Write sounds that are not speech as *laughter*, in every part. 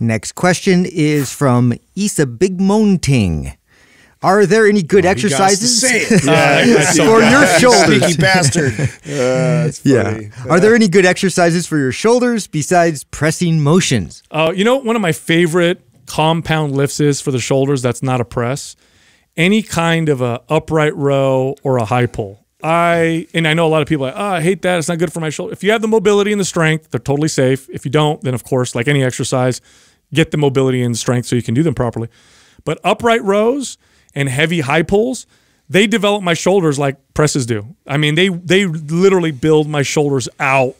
Next question is from Isa Big Are there any good oh, exercises *laughs* yeah, for your shoulders? Sneaky bastard. *laughs* Uh, yeah. Are there uh, any good exercises for your shoulders besides pressing motions? Uh, you know, one of my favorite compound lifts is for the shoulders. That's not a press. Any kind of a upright row or a high pull. I and I know a lot of people like, oh, I hate that. It's not good for my shoulder. If you have the mobility and the strength, they're totally safe. If you don't, then of course, like any exercise, get the mobility and strength so you can do them properly. But upright rows and heavy high pulls, they develop my shoulders like presses do. I mean, they they literally build my shoulders out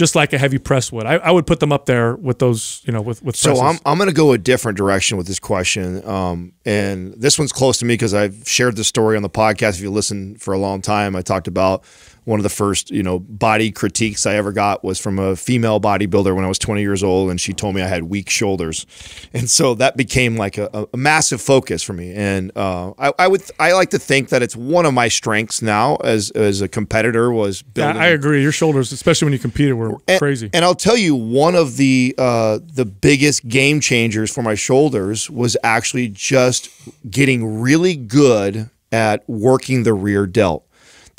just like a heavy press would. I, I, would put them up there with those, you know, with with. Presses. So I'm I'm going to go a different direction with this question, um, and this one's close to me because I've shared this story on the podcast. If you listen for a long time, I talked about one of the first you know body critiques I ever got was from a female bodybuilder when I was 20 years old, and she told me I had weak shoulders, *laughs* and so that became like a, a massive focus for me. And uh, I, I, would I like to think that it's one of my strengths now as as a competitor was building. I, I agree. Your shoulders, especially when you competed, were and, crazy. And I'll tell you, one of the uh, the biggest game changers for my shoulders was actually just getting really good at working the rear delt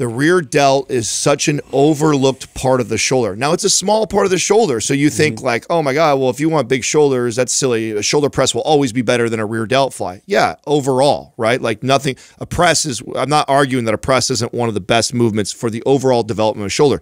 the rear delt is such an overlooked part of the shoulder. Now it's a small part of the shoulder, so you think mm -hmm. like, "Oh my god, well if you want big shoulders, that's silly. A shoulder press will always be better than a rear delt fly." Yeah, overall, right? Like nothing a press is I'm not arguing that a press isn't one of the best movements for the overall development of shoulder.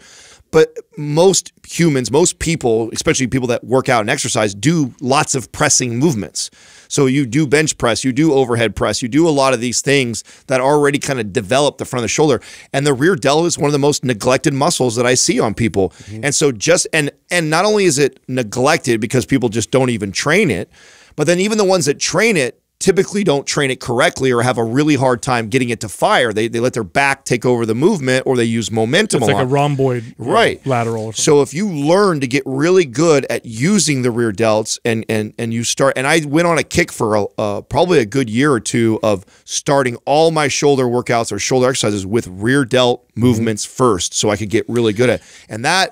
But most humans, most people, especially people that work out and exercise, do lots of pressing movements. So you do bench press, you do overhead press, you do a lot of these things that already kind of develop the front of the shoulder. And the rear delt is one of the most neglected muscles that I see on people. Mm -hmm. And so just and and not only is it neglected because people just don't even train it, but then even the ones that train it typically don't train it correctly or have a really hard time getting it to fire. They, they let their back take over the movement or they use momentum it's like a rhomboid right. lateral. so if you learn to get really good at using the rear delts and and and you start and I went on a kick for a, uh, probably a good year or two of starting all my shoulder workouts or shoulder exercises with rear delt mm-hmm. movements mm -hmm. first so I could get really good at. And that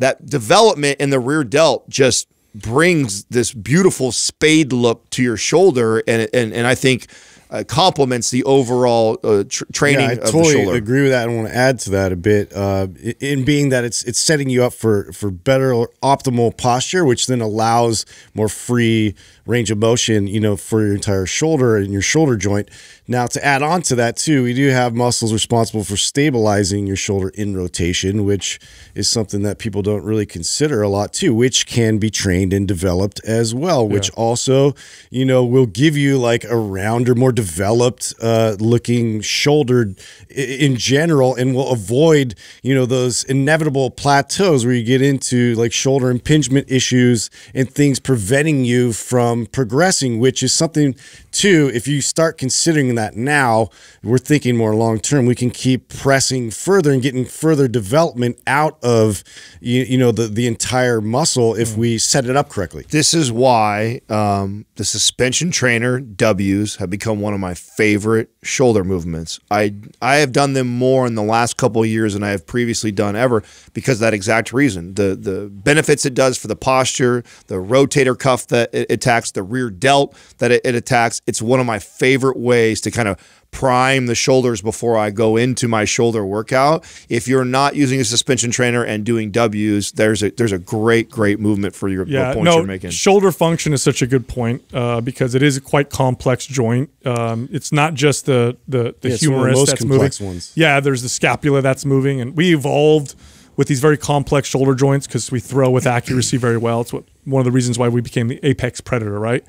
that development in the rear delt just brings this beautiful spade look to your shoulder and and and I think uh, complements the overall uh, tr training. Yeah, I totally agree with that. I want to add to that a bit uh, in being that it's it's setting you up for for better optimal posture, which then allows more free range of motion, you know, for your entire shoulder and your shoulder joint. Now, to add on to that too, we do have muscles responsible for stabilizing your shoulder in rotation, which is something that people don't really consider a lot too, which can be trained and developed as well, which yeah. also, you know, will give you like a rounder, more developed uh, looking shouldered in general and will avoid, you know, those inevitable plateaus where you get into like shoulder impingement issues and things preventing you from progressing, which is something two, if you start considering that now, we're thinking more long term. We can keep pressing further and getting further development out of you, you know the the entire muscle if we set it up correctly. This is why um, the suspension trainer W's have become one of my favorite shoulder movements. I I have done them more in the last couple years than I have previously done ever because that exact reason. The the benefits it does for the posture, the rotator cuff that it attacks, the rear delt that it, it attacks. It's one of my favorite ways to kind of prime the shoulders before I go into my shoulder workout. If you're not using a suspension trainer and doing W's, there's a there's a great great movement for your yeah, points no, you're making. Shoulder function is such a good point uh, because it is a quite complex joint. Um, it's not just the the, the yeah, humerus that's moving. Ones. Yeah, there's the scapula that's moving, and we evolved with these very complex shoulder joints because we throw with accuracy very well. It's what one of the reasons why we became the apex predator, right?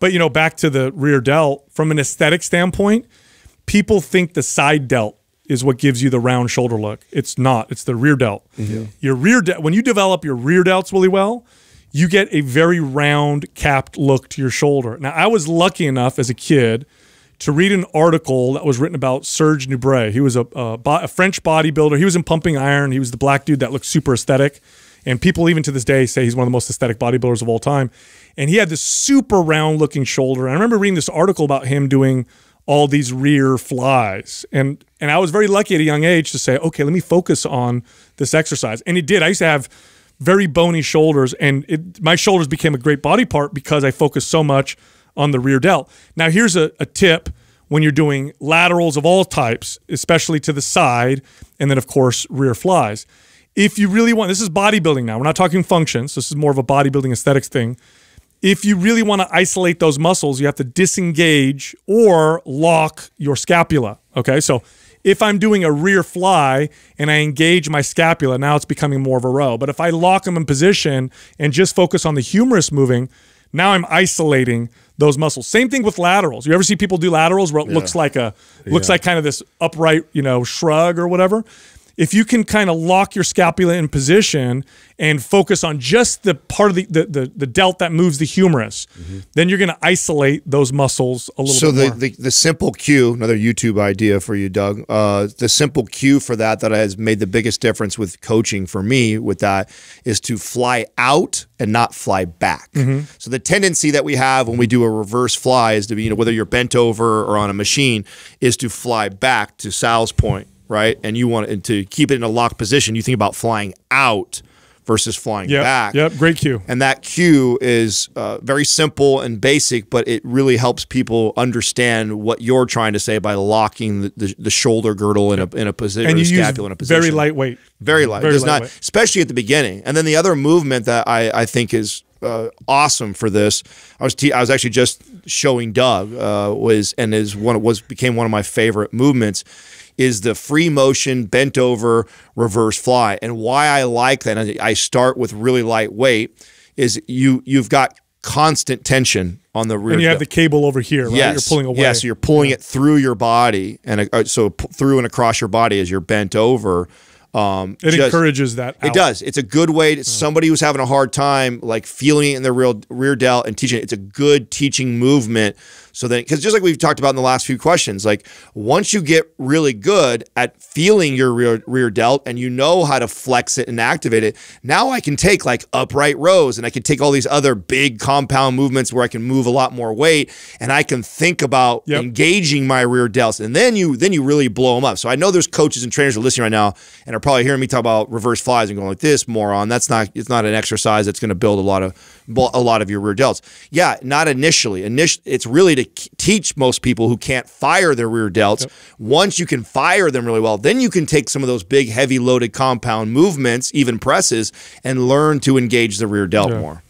But you know, back to the rear delt, from an aesthetic standpoint, people think the side delt is what gives you the round shoulder look. It's not. It's the rear delt. Mm -hmm. Your rear delt. When you develop your rear delts really well, you get a very round capped look to your shoulder. Now, I was lucky enough as a kid to read an article that was written about Serge Noubre. He was a, a, a French bodybuilder. He was in Pumping Iron. He was the black dude that looked super aesthetic. And people even to this day say he's one of the most aesthetic bodybuilders of all time. And he had this super round looking shoulder. And I remember reading this article about him doing all these rear flies. And and I was very lucky at a young age to say, okay, let me focus on this exercise. And it did. I used to have very bony shoulders and it, my shoulders became a great body part because I focused so much on the rear delt. Now here's a, a tip when you're doing laterals of all types, especially to the side, and then of course rear flies if you really want, this is bodybuilding now. We're not talking functions. This is more of a bodybuilding aesthetics thing. If you really want to isolate those muscles, you have to disengage or lock your scapula. Okay, so if I'm doing a rear fly and I engage my scapula, now it's becoming more of a row. But if I lock them in position and just focus on the humerus moving, now I'm isolating those muscles. Same thing with laterals. You ever see people do laterals where it yeah. looks like a looks yeah. like kind of this upright, you know, shrug or whatever? if you can kind of lock your scapula in position and focus on just the part of the the, the, the delt that moves the humerus, mm -hmm. then you're going to isolate those muscles a little. So the, the, the simple cue, another YouTube idea for you, Doug. Uh, the simple cue for that that has made the biggest difference with coaching for me with that is to fly out and not fly back. Mm -hmm. So the tendency that we have when we do a reverse fly is to be, you know, whether you're bent over or on a machine, is to fly back to Sal's point right? And you want to keep it in a locked position. You think about flying out versus flying yep, back. Yep, great cue. And that cue is uh, very simple and basic, but it really helps people understand what you're trying to say by locking the, the, the shoulder girdle in a in a position, and you scapula in a position. Very lightweight. Very light. Very lightweight. not, especially at the beginning. And then the other movement that I, I think is uh, awesome for this. I was I was actually just showing Doug uh, was and is one was became one of my favorite movements is the free motion bent over reverse fly and why I like that. I, I start with really light weight, is you you've got constant tension on the rear. And you have the cable over here, right? Yes. You're pulling away. Yes, yeah, so you're pulling yeah. it through your body and uh, so through and across your body as you're bent over. Um, it just, encourages that. Out. It does. It's a good way to somebody who's having a hard time, like feeling it in their real rear delt and teaching. It. It's a good teaching movement so then, because just like we've talked about in the last few questions, like once you get really good at feeling your rear, rear delt and you know how to flex it and activate it, now I can take like upright rows and I can take all these other big compound movements where I can move a lot more weight and I can think about yep. engaging my rear delts. And then you then you really blow them up. So I know there's coaches and trainers are listening right now and are probably hearing me talk about reverse flies and going like this moron. That's not it's not an exercise that's going to build a lot of a lot of your rear delts. Yeah, not initially. Initially, it's really to teach most people who can't fire their rear delts. Yep. Once you can fire them really well, then you can take some of those big, heavy loaded compound movements, even presses, and learn to engage the rear delt yeah. more.